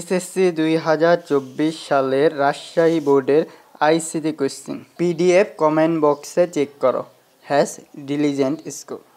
SSC দুই হাজার চব্বিশ সালের রাজশাহী বোর্ডের আইসিটি কোশ্চিন পিডিএফ কমেন্ট বক্সে চেক করো হ্যাশ ডিলিজেন্ট স্কোর